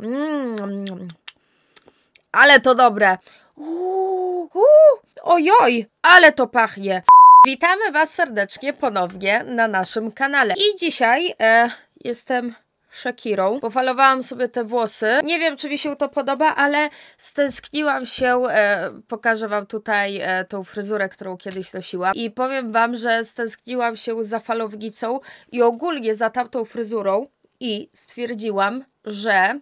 Mm. Ale to dobre. Uuu, ojoj, ale to pachnie. Witamy Was serdecznie ponownie na naszym kanale. I dzisiaj e, jestem Shakirą. Pofalowałam sobie te włosy. Nie wiem, czy mi się to podoba, ale stęskniłam się. E, pokażę Wam tutaj e, tą fryzurę, którą kiedyś nosiłam. I powiem Wam, że stęskniłam się za falownicą i ogólnie za tamtą fryzurą. I stwierdziłam, że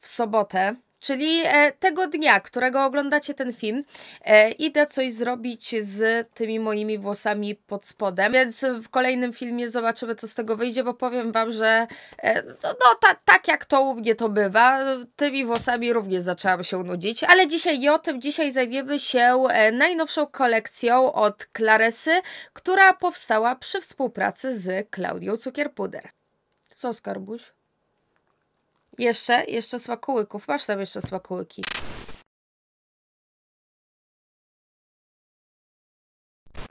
w sobotę, czyli e, tego dnia, którego oglądacie ten film, e, idę coś zrobić z tymi moimi włosami pod spodem, więc w kolejnym filmie zobaczymy, co z tego wyjdzie, bo powiem wam, że e, no, no ta, tak jak to u mnie to bywa, tymi włosami również zaczęłam się nudzić, ale dzisiaj nie o tym, dzisiaj zajmiemy się najnowszą kolekcją od Claresy, która powstała przy współpracy z Klaudią Cukierpuder. Co, Skarbuś? Jeszcze, jeszcze smakołyków. Masz tam jeszcze smakołyki.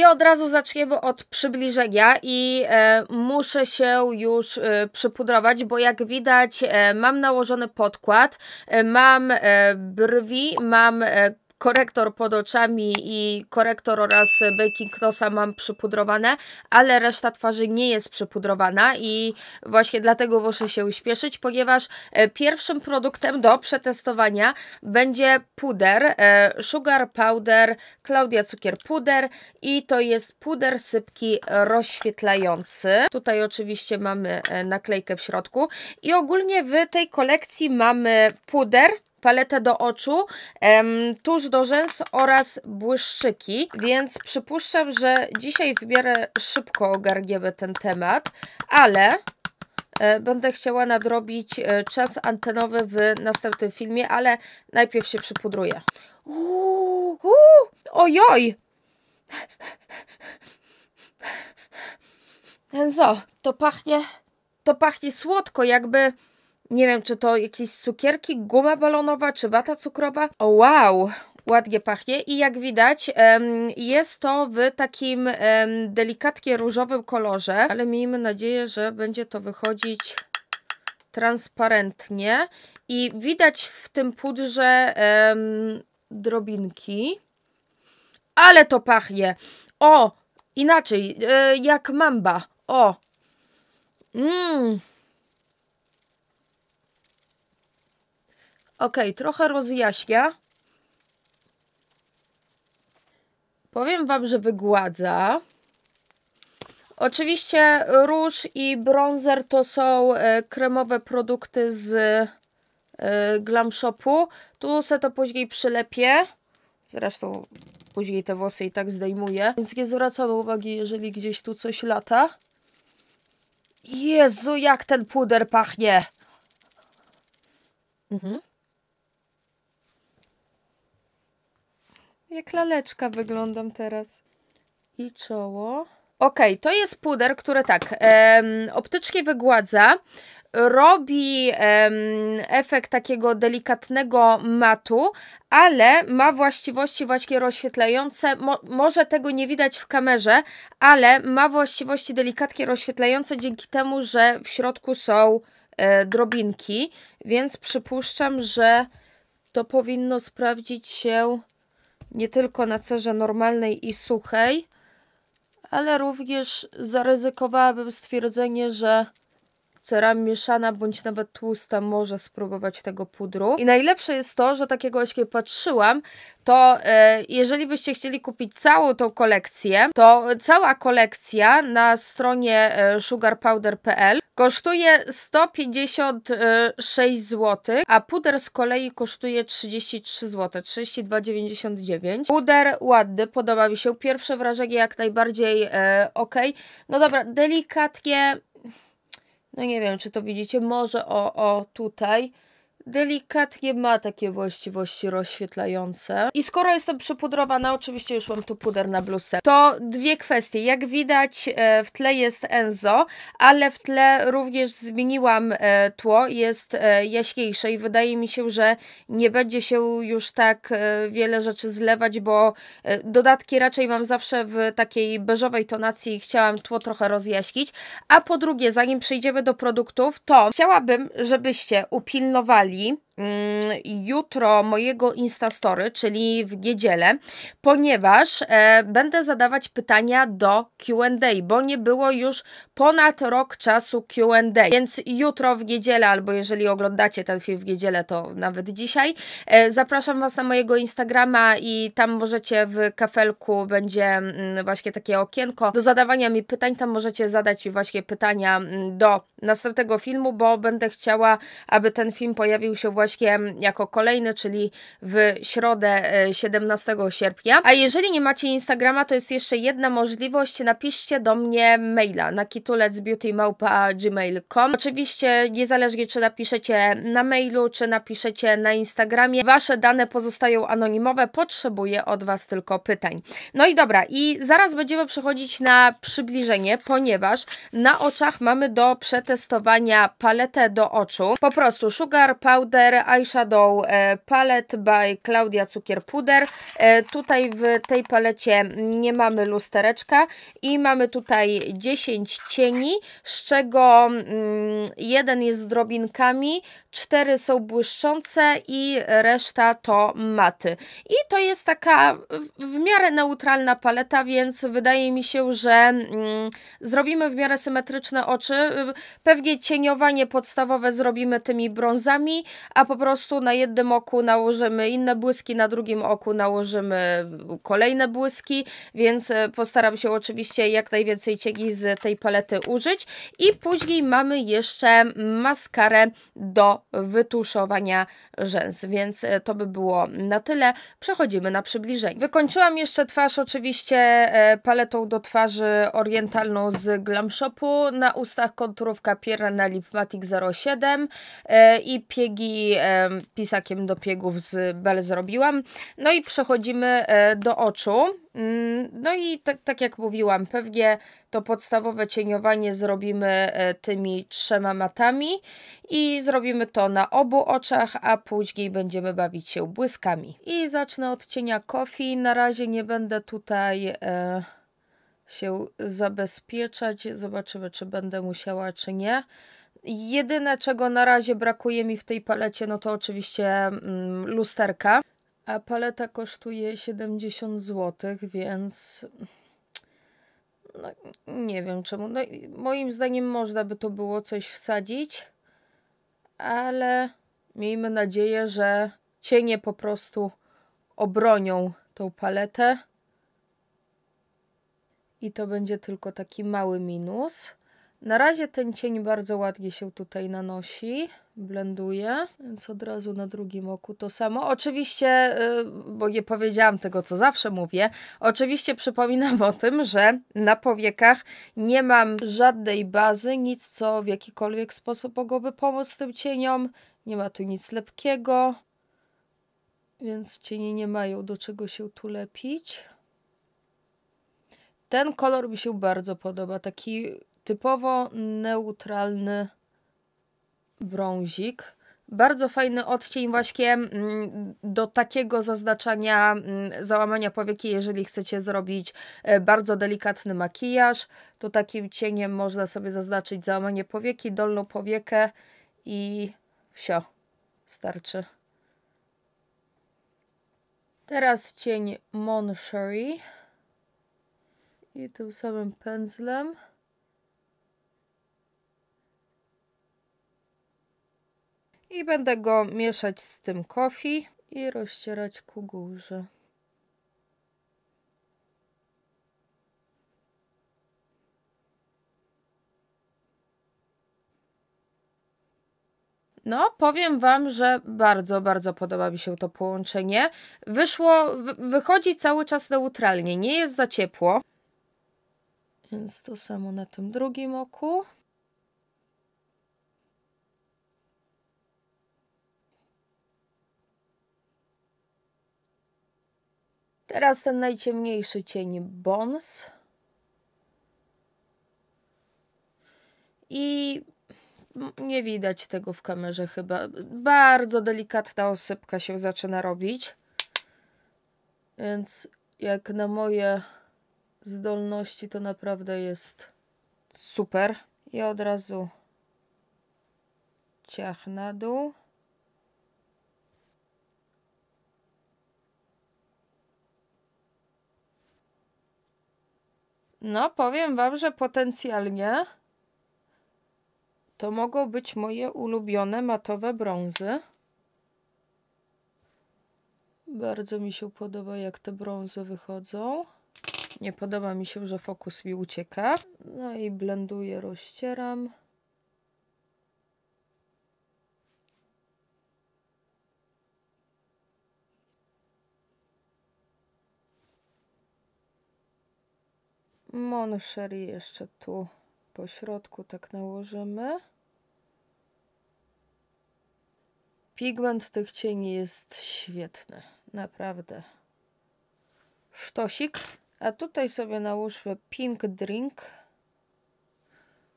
I od razu zaczniemy od przybliżenia i e, muszę się już e, przypudrować, bo jak widać e, mam nałożony podkład, e, mam e, brwi, mam e, korektor pod oczami i korektor oraz baking nosa mam przypudrowane, ale reszta twarzy nie jest przypudrowana i właśnie dlatego muszę się uśpieszyć, ponieważ e, pierwszym produktem do przetestowania będzie puder, e, sugar powder, Claudia cukier puder i to jest puder sypki rozświetlający. Tutaj oczywiście mamy e, naklejkę w środku i ogólnie w tej kolekcji mamy puder, paletę do oczu, em, tusz do rzęs oraz błyszczyki, więc przypuszczam, że dzisiaj wybiorę szybko ogarniemy ten temat, ale e, będę chciała nadrobić e, czas antenowy w następnym filmie, ale najpierw się przypudruję. Uuu, uuu, ojoj! Enzo, to pachnie, to pachnie słodko, jakby nie wiem, czy to jakieś cukierki, guma balonowa, czy wata cukrowa. O, wow! Ładnie pachnie i jak widać jest to w takim delikatnie różowym kolorze, ale miejmy nadzieję, że będzie to wychodzić transparentnie i widać w tym pudrze drobinki, ale to pachnie. O, inaczej, e, jak mamba. O, mmm Ok, trochę rozjaśnia. Powiem Wam, że wygładza. Oczywiście róż i bronzer to są e, kremowe produkty z e, Glam Shopu. Tu se to później przylepię. Zresztą później te włosy i tak zdejmuję. Więc nie zwracam uwagi, jeżeli gdzieś tu coś lata. Jezu, jak ten puder pachnie! Mhm. Jak laleczka wyglądam teraz. I czoło. Ok, to jest puder, który tak, em, optyczki wygładza, robi em, efekt takiego delikatnego matu, ale ma właściwości właśnie rozświetlające, Mo może tego nie widać w kamerze, ale ma właściwości delikatnie rozświetlające dzięki temu, że w środku są e, drobinki, więc przypuszczam, że to powinno sprawdzić się nie tylko na cerze normalnej i suchej, ale również zaryzykowałabym stwierdzenie, że cera mieszana bądź nawet tłusta może spróbować tego pudru. I najlepsze jest to, że takiego ośkie patrzyłam, to e, jeżeli byście chcieli kupić całą tą kolekcję, to cała kolekcja na stronie e, sugarpowder.pl kosztuje 156 zł, a puder z kolei kosztuje 33 zł, 32,99. Puder ładny, podoba mi się. Pierwsze wrażenie jak najbardziej e, ok. No dobra, delikatnie no nie wiem, czy to widzicie, może o, o tutaj, delikatnie ma takie właściwości rozświetlające. I skoro jestem przypudrowana, oczywiście już mam tu puder na bluzę. to dwie kwestie. Jak widać e, w tle jest Enzo, ale w tle również zmieniłam e, tło, jest e, jaśniejsze i wydaje mi się, że nie będzie się już tak wiele rzeczy zlewać, bo dodatki raczej mam zawsze w takiej beżowej tonacji i chciałam tło trochę rozjaśnić. A po drugie, zanim przejdziemy do produktów, to chciałabym, żebyście upilnowali Али Mm, jutro mojego Instastory, czyli w niedzielę, ponieważ e, będę zadawać pytania do QA, bo nie było już ponad rok czasu QA. Więc jutro w niedzielę, albo jeżeli oglądacie ten film w niedzielę, to nawet dzisiaj, e, zapraszam Was na mojego Instagrama i tam możecie w kafelku będzie mm, właśnie takie okienko do zadawania mi pytań. Tam możecie zadać mi właśnie pytania mm, do następnego filmu, bo będę chciała, aby ten film pojawił się właśnie Maćkiem jako kolejny, czyli w środę 17 e, sierpnia. A jeżeli nie macie Instagrama, to jest jeszcze jedna możliwość, napiszcie do mnie maila na kitulecbeautymałpa.gmail.com Oczywiście niezależnie czy napiszecie na mailu, czy napiszecie na Instagramie, wasze dane pozostają anonimowe, potrzebuję od was tylko pytań. No i dobra, i zaraz będziemy przechodzić na przybliżenie, ponieważ na oczach mamy do przetestowania paletę do oczu, po prostu sugar, powder, Eyeshadow e, Palette by Claudia Cukier Puder. E, tutaj w tej palecie nie mamy lustereczka i mamy tutaj 10 cieni, z czego mm, jeden jest z drobinkami, cztery są błyszczące i reszta to maty. I to jest taka w miarę neutralna paleta, więc wydaje mi się, że mm, zrobimy w miarę symetryczne oczy. Pewnie cieniowanie podstawowe zrobimy tymi brązami, a po prostu na jednym oku nałożymy inne błyski, na drugim oku nałożymy kolejne błyski, więc e, postaram się oczywiście jak najwięcej cieni z tej palety użyć. I później mamy jeszcze maskarę do wytuszowania rzęs, więc e, to by było na tyle. Przechodzimy na przybliżenie. Wykończyłam jeszcze twarz oczywiście e, paletą do twarzy orientalną z Glam Shopu, na ustach konturówka Pierre na Lipmatic 07 e, i piegi pisakiem do piegów z Bel zrobiłam. No i przechodzimy do oczu. Mm, no i tak, tak jak mówiłam, pewnie to podstawowe cieniowanie zrobimy e, tymi trzema matami i zrobimy to na obu oczach, a później będziemy bawić się błyskami. I zacznę od cienia Kofi. Na razie nie będę tutaj e, się zabezpieczać. Zobaczymy, czy będę musiała, czy nie. Jedyne, czego na razie brakuje mi w tej palecie, no to oczywiście mm, lusterka a paleta kosztuje 70 zł, więc no, nie wiem czemu. No, moim zdaniem można by to było coś wsadzić, ale miejmy nadzieję, że cienie po prostu obronią tą paletę i to będzie tylko taki mały minus. Na razie ten cień bardzo ładnie się tutaj nanosi, blenduje, więc od razu na drugim oku to samo. Oczywiście, y, bo nie powiedziałam tego, co zawsze mówię, oczywiście przypominam o tym, że na powiekach nie mam żadnej bazy, nic, co w jakikolwiek sposób mogłoby pomóc tym cieniom. Nie ma tu nic lepkiego, więc cienie nie mają do czego się tu lepić. Ten kolor mi się bardzo podoba, taki typowo neutralny brązik. Bardzo fajny odcień właśnie mm, do takiego zaznaczania mm, załamania powieki, jeżeli chcecie zrobić e, bardzo delikatny makijaż, to takim cieniem można sobie zaznaczyć załamanie powieki, dolną powiekę i wsio, starczy. Teraz cień Mon i tym samym pędzlem i będę go mieszać z tym kofi i rozcierać ku górze. No, powiem Wam, że bardzo, bardzo podoba mi się to połączenie. Wyszło, wychodzi cały czas neutralnie, nie jest za ciepło. Więc to samo na tym drugim oku. Teraz ten najciemniejszy cień Bons. I nie widać tego w kamerze chyba. Bardzo delikatna osypka się zaczyna robić. Więc jak na moje zdolności to naprawdę jest super. I od razu ciach na dół. No, powiem Wam, że potencjalnie to mogą być moje ulubione matowe brązy. Bardzo mi się podoba, jak te brązy wychodzą. Nie podoba mi się, że fokus mi ucieka. No i blenduję, rozcieram. Monchery jeszcze tu po środku tak nałożymy. Pigment tych cieni jest świetny, naprawdę. Sztosik. A tutaj sobie nałóżmy Pink Drink.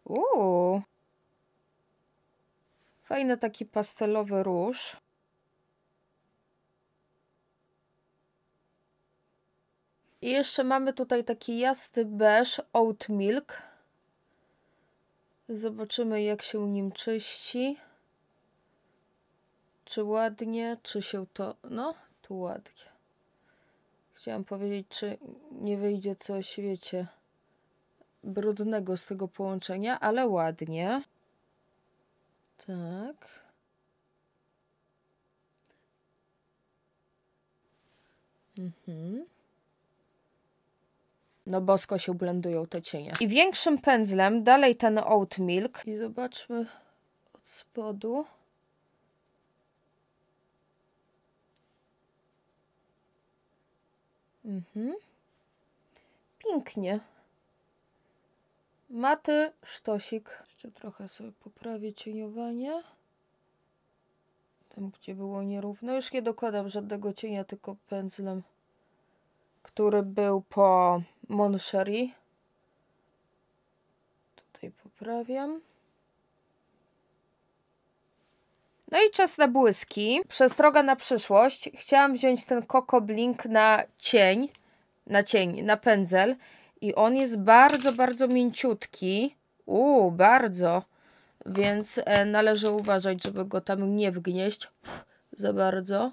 Uuu. Fajny taki pastelowy róż. I jeszcze mamy tutaj taki jasny beż oat milk. Zobaczymy jak się nim czyści. Czy ładnie, czy się to... No, tu ładnie. Chciałam powiedzieć, czy nie wyjdzie coś, wiecie, brudnego z tego połączenia, ale ładnie. Tak. Mhm. No bosko się blendują te cienie. I większym pędzlem dalej ten oat milk. I zobaczmy od spodu. Mhm. Pięknie. Maty, sztosik. Jeszcze trochę sobie poprawię cieniowanie. Tam, gdzie było nierówno. Już nie dokładam żadnego cienia, tylko pędzlem który był po Monchery. Tutaj poprawiam. No i czas na błyski. Przestroga na przyszłość. Chciałam wziąć ten Coco Blink na cień, na cień, na pędzel. I on jest bardzo, bardzo mięciutki. Uuu, bardzo. Więc e, należy uważać, żeby go tam nie wgnieść za bardzo.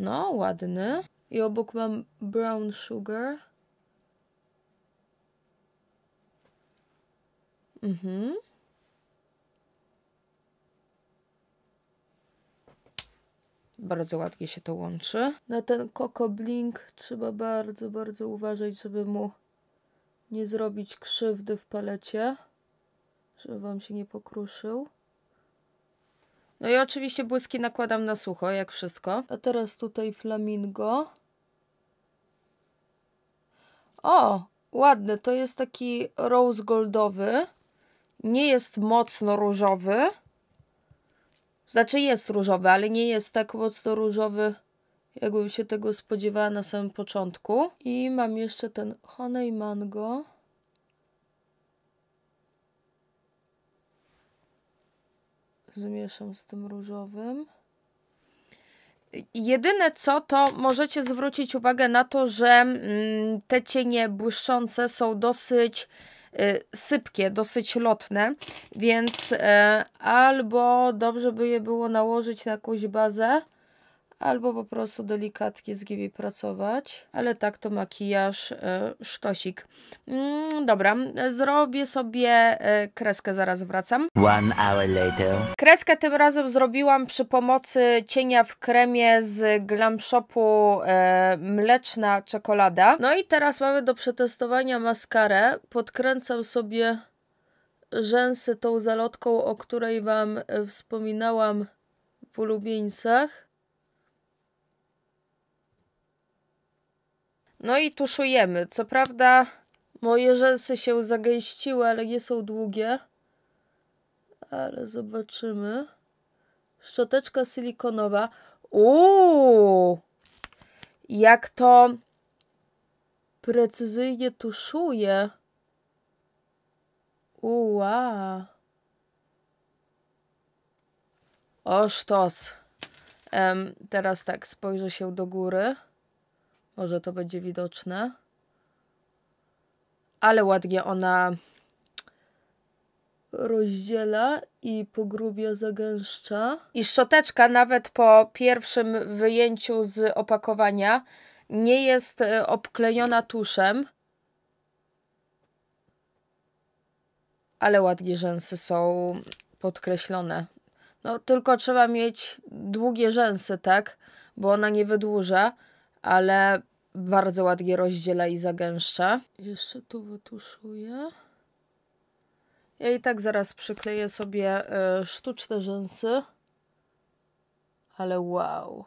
No, ładny. I obok mam brown sugar. Mhm. Bardzo ładnie się to łączy. Na ten Coco Blink trzeba bardzo, bardzo uważać, żeby mu nie zrobić krzywdy w palecie. Żeby wam się nie pokruszył. No i oczywiście błyski nakładam na sucho, jak wszystko. A teraz tutaj flamingo. O, ładny, to jest taki rose goldowy. Nie jest mocno różowy. Znaczy jest różowy, ale nie jest tak mocno różowy, jakbym się tego spodziewała na samym początku. I mam jeszcze ten Honey Mango. zmieszam z tym różowym. Jedyne co, to możecie zwrócić uwagę na to, że mm, te cienie błyszczące są dosyć y, sypkie, dosyć lotne, więc e, albo dobrze by je było nałożyć na jakąś bazę, albo po prostu delikatnie z nimi pracować, ale tak to makijaż, e, sztosik. Mm, dobra, zrobię sobie e, kreskę, zaraz wracam. One hour later. Kreskę tym razem zrobiłam przy pomocy cienia w kremie z Glam Shopu e, Mleczna Czekolada. No i teraz mamy do przetestowania maskarę. Podkręcam sobie rzęsy tą zalotką, o której Wam wspominałam w ulubieńcach. No i tuszujemy. Co prawda moje rzęsy się zagęściły, ale nie są długie. Ale zobaczymy. Szczoteczka silikonowa. Uuu! Jak to precyzyjnie tuszuje. Uła. O sztos. Um, teraz tak, spojrzę się do góry. Może to będzie widoczne. Ale ładnie ona rozdziela i pogrubia, zagęszcza. I szczoteczka nawet po pierwszym wyjęciu z opakowania nie jest e, obklejona tuszem. Ale ładnie rzęsy są podkreślone. No tylko trzeba mieć długie rzęsy, tak? Bo ona nie wydłuża, ale bardzo ładnie rozdziela i zagęszcza. Jeszcze tu wytuszuję. Ja i tak zaraz przykleję sobie y, sztuczne rzęsy. Ale wow.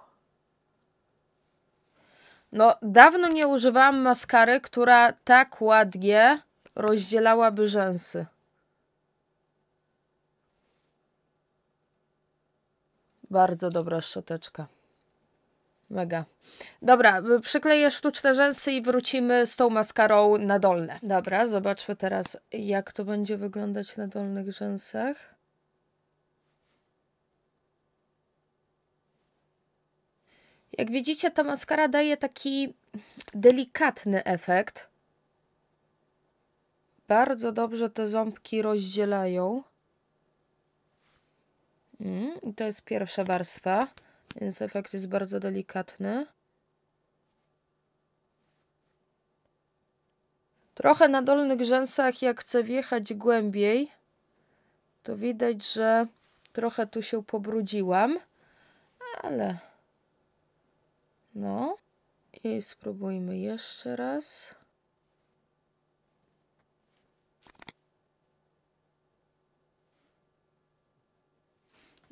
No, dawno nie używałam maskary, która tak ładnie rozdzielałaby rzęsy. Bardzo dobra szczoteczka. Mega. Dobra, y, przykleję sztuczne rzęsy i wrócimy z tą maskarą na dolne. Dobra, zobaczmy teraz, jak to będzie wyglądać na dolnych rzęsach. Jak widzicie, ta maskara daje taki delikatny efekt. Bardzo dobrze te ząbki rozdzielają. Mm, I to jest pierwsza warstwa. Więc efekt jest bardzo delikatny. Trochę na dolnych rzęsach, jak chcę wjechać głębiej, to widać, że trochę tu się pobrudziłam, ale no. I spróbujmy jeszcze raz.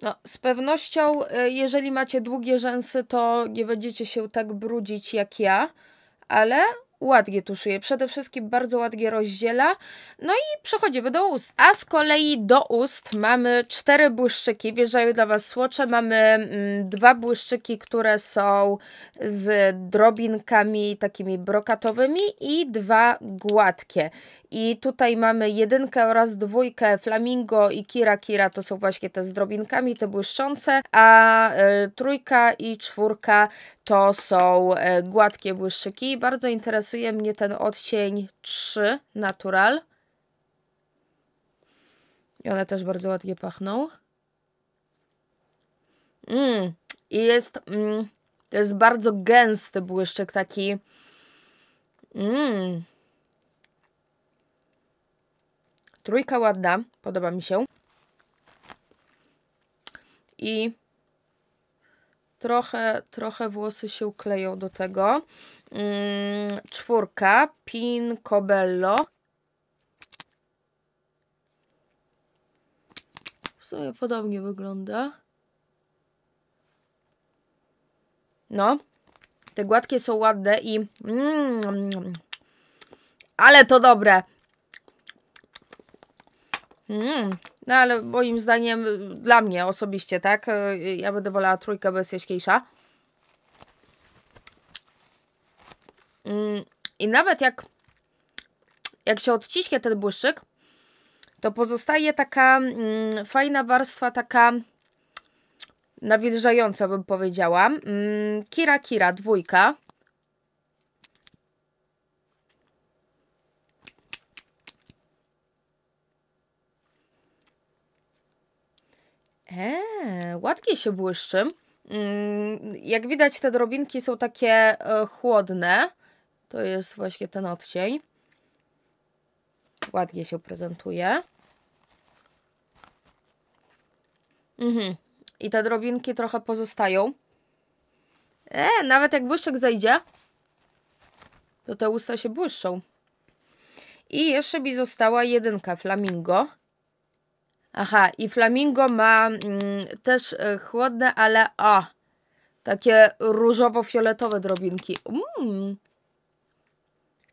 No, z pewnością, y, jeżeli macie długie rzęsy, to nie będziecie się tak brudzić jak ja, ale ładnie tuszuje. Przede wszystkim bardzo ładnie rozdziela. No i przechodzimy do ust. A z kolei do ust mamy cztery błyszczyki. Wjeżdżają dla Was słocze. Mamy mm, dwa błyszczyki, które są z drobinkami takimi brokatowymi i dwa gładkie. I tutaj mamy jedynkę oraz dwójkę Flamingo i Kira Kira. To są właśnie te z drobinkami, te błyszczące. A y, trójka i czwórka to są e, gładkie błyszczyki. Bardzo interesuje mnie ten odcień 3 Natural. I one też bardzo ładnie pachną. Mm, I jest... Mm, to jest bardzo gęsty błyszczyk, taki... Mm. Trójka ładna, podoba mi się. I trochę, trochę włosy się ukleją do tego. Mm, czwórka, Pin Cobello. W sumie podobnie wygląda. No, te gładkie są ładne i... Mm, mm, mm. ale to dobre. Mm. No ale moim zdaniem, y, dla mnie osobiście, tak? Y, y, ja będę wolała trójkę, bez jaśniejsza. Mm. I nawet jak, jak się odciśnie ten błyszczyk, to pozostaje taka mm, fajna warstwa, taka nawilżająca bym powiedziała. Mm, Kira Kira, dwójka. Eee, ładnie się błyszczy. Mm, jak widać, te drobinki są takie e, chłodne. To jest właśnie ten odcień. Ładnie się prezentuje. Mhm. I te drobinki trochę pozostają. Eee, nawet jak błyszczek zejdzie, to te usta się błyszczą. I jeszcze mi została jedynka flamingo. Aha, i flamingo ma mm, też y, chłodne, ale o, takie różowo-fioletowe drobinki. Mm.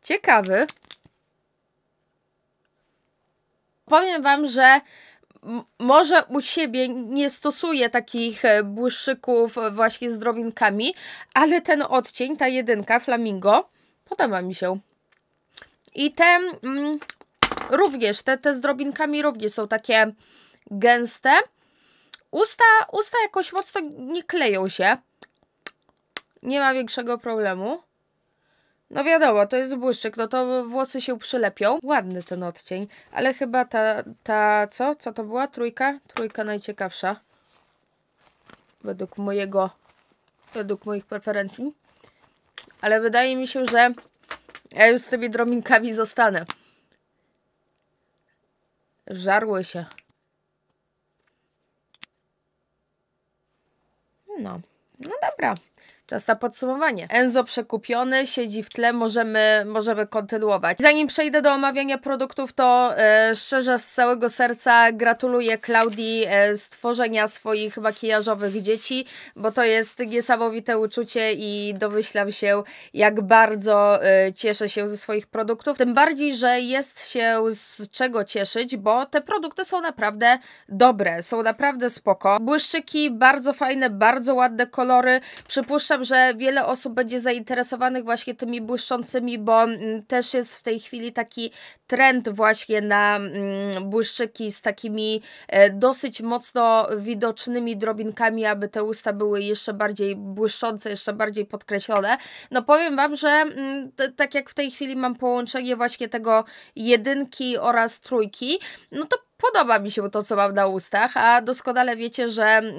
Ciekawy. Powiem Wam, że może u siebie nie stosuję takich e, błyszczyków e, właśnie z drobinkami, ale ten odcień, ta jedynka, flamingo, podoba mi się. I te mm, Również te, te z drobinkami również są takie gęste. Usta, usta jakoś mocno nie kleją się. Nie ma większego problemu. No wiadomo, to jest błyszczyk, no to włosy się przylepią. Ładny ten odcień, ale chyba ta, ta, co? Co to była? Trójka? Trójka najciekawsza. Według mojego, według moich preferencji. Ale wydaje mi się, że ja już z tymi drominkami zostanę. Żarły się. No. No dobra. Czas na podsumowanie. Enzo przekupiony, siedzi w tle, możemy, możemy kontynuować. Zanim przejdę do omawiania produktów, to e, szczerze z całego serca gratuluję Klaudii e, stworzenia swoich makijażowych dzieci, bo to jest niesamowite uczucie i domyślam się, jak bardzo e, cieszę się ze swoich produktów. Tym bardziej, że jest się z czego cieszyć, bo te produkty są naprawdę dobre, są naprawdę spoko. Błyszczyki bardzo fajne, bardzo ładne kolory. Przypuszczam, że wiele osób będzie zainteresowanych właśnie tymi błyszczącymi, bo mm, też jest w tej chwili taki trend właśnie na mm, błyszczyki z takimi e, dosyć mocno widocznymi drobinkami, aby te usta były jeszcze bardziej błyszczące, jeszcze bardziej podkreślone. No powiem Wam, że mm, tak jak w tej chwili mam połączenie właśnie tego jedynki oraz trójki, no to podoba mi się to, co mam na ustach, a doskonale wiecie, że mm,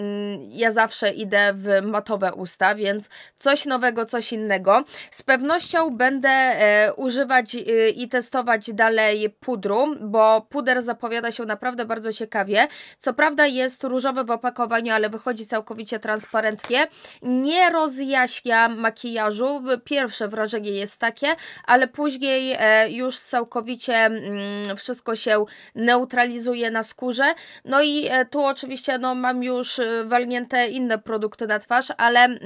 ja zawsze idę w matowe usta, więc coś nowego, coś innego. Z pewnością będę e, używać y, i testować dalej pudru, bo puder zapowiada się naprawdę bardzo ciekawie. Co prawda jest różowy w opakowaniu, ale wychodzi całkowicie transparentnie. Nie rozjaśnia makijażu, pierwsze wrażenie jest takie, ale później e, już całkowicie mm, wszystko się neutralizuje na skórze. No i e, tu oczywiście no, mam już e, walnięte inne produkty na twarz, ale mm,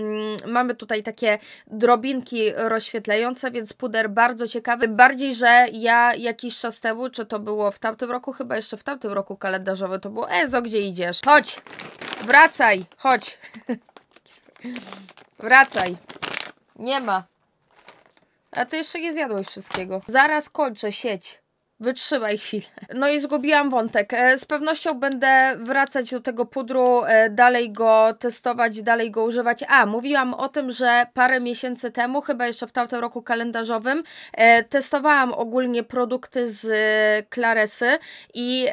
mamy tutaj takie drobinki rozświetlające, więc puder bardzo ciekawy. Bardziej, że ja jakiś czas temu, czy to było w tamtym roku, chyba jeszcze w tamtym roku kalendarzowym, to było Ezo, gdzie idziesz? Chodź! Wracaj! Chodź! Wracaj! Nie ma. A ty jeszcze nie zjadłeś wszystkiego. Zaraz kończę sieć. Wytrzymaj chwilę. No i zgubiłam wątek. E, z pewnością będę wracać do tego pudru, e, dalej go testować, dalej go używać. A, mówiłam o tym, że parę miesięcy temu, chyba jeszcze w tamtym roku kalendarzowym, e, testowałam ogólnie produkty z Claresy i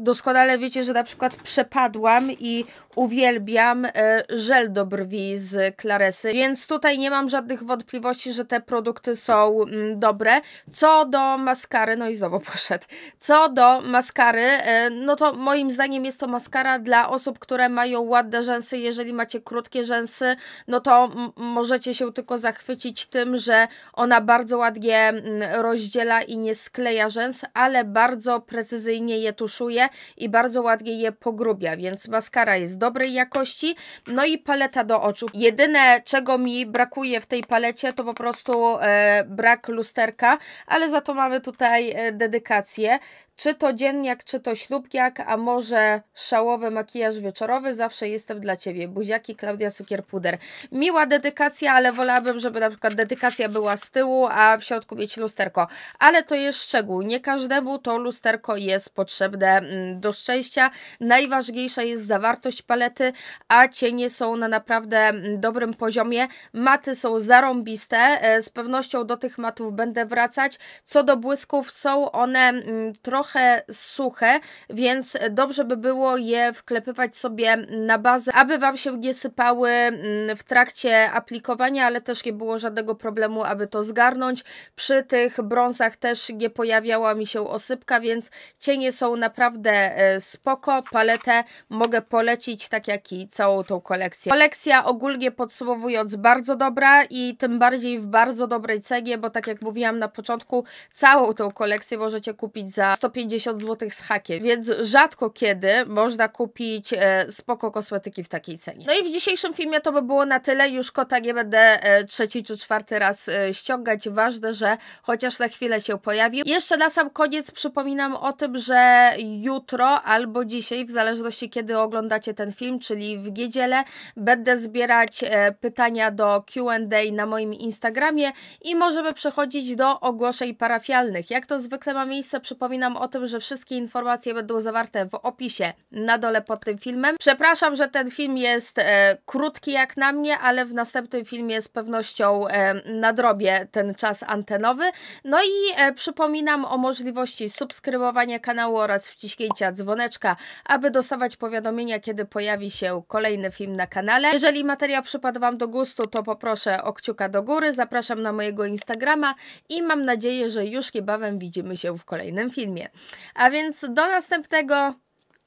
doskonale wiecie, że na przykład przepadłam i uwielbiam żel do brwi z Claresy, więc tutaj nie mam żadnych wątpliwości, że te produkty są mm, dobre. Co do maskary, no i znowu poszedł. Co do maskary, e, no to moim zdaniem jest to maskara dla osób, które mają ładne rzęsy. Jeżeli macie krótkie rzęsy, no to możecie się tylko zachwycić tym, że ona bardzo ładnie rozdziela i nie skleja rzęs, ale bardzo precyzyjnie je tuszuje i bardzo ładnie je pogrubia, więc maskara jest dobrej jakości. No i paleta do oczu. Jedyne, czego mi brakuje w tej palecie, to po prostu e, brak lusterka, ale za to mamy tutaj e, E, dedykacje. Czy to dzienniak, czy to ślubniak, a może szałowy makijaż wieczorowy, zawsze jestem dla Ciebie. Buziaki, Klaudia sukier puder Miła dedykacja, ale wolałabym, żeby na przykład dedykacja była z tyłu, a w środku mieć lusterko. Ale to jest szczegół. Nie każdemu to lusterko jest potrzebne mm, do szczęścia. Najważniejsza jest zawartość palety, a cienie są na naprawdę mm, dobrym poziomie. Maty są zarąbiste. E, z pewnością do tych matów będę wracać. Co do błysków, są są one mm, trochę suche, więc dobrze by było je wklepywać sobie na bazę, aby Wam się nie sypały mm, w trakcie aplikowania, ale też nie było żadnego problemu, aby to zgarnąć. Przy tych brązach też nie pojawiała mi się osypka, więc cienie są naprawdę e, spoko. Paletę mogę polecić, tak jak i całą tą kolekcję. Kolekcja ogólnie podsumowując bardzo dobra i tym bardziej w bardzo dobrej cenie, bo tak jak mówiłam na początku, całą tą kolekcję możecie kupić za 150 zł z hakiem, więc rzadko kiedy można kupić e, spoko kosmetyki w takiej cenie. No i w dzisiejszym filmie to by było na tyle, już kota nie będę e, trzeci czy czwarty raz e, ściągać, ważne, że chociaż na chwilę się pojawił. Jeszcze na sam koniec przypominam o tym, że jutro albo dzisiaj, w zależności kiedy oglądacie ten film, czyli w niedzielę, będę zbierać pytania do Q&A na moim Instagramie i możemy przechodzić do ogłoszeń parafialnych. Jak to zwykle zwykle ma miejsce, przypominam o tym, że wszystkie informacje będą zawarte w opisie na dole pod tym filmem. Przepraszam, że ten film jest e, krótki jak na mnie, ale w następnym filmie z pewnością e, nadrobię ten czas antenowy. No i e, przypominam o możliwości subskrybowania kanału oraz wciśnięcia dzwoneczka, aby dostawać powiadomienia, kiedy pojawi się kolejny film na kanale. Jeżeli materiał przypadł Wam do gustu, to poproszę o kciuka do góry. Zapraszam na mojego Instagrama i mam nadzieję, że już niebawem widzimy widzimy się w kolejnym filmie. A więc do następnego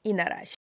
i na razie.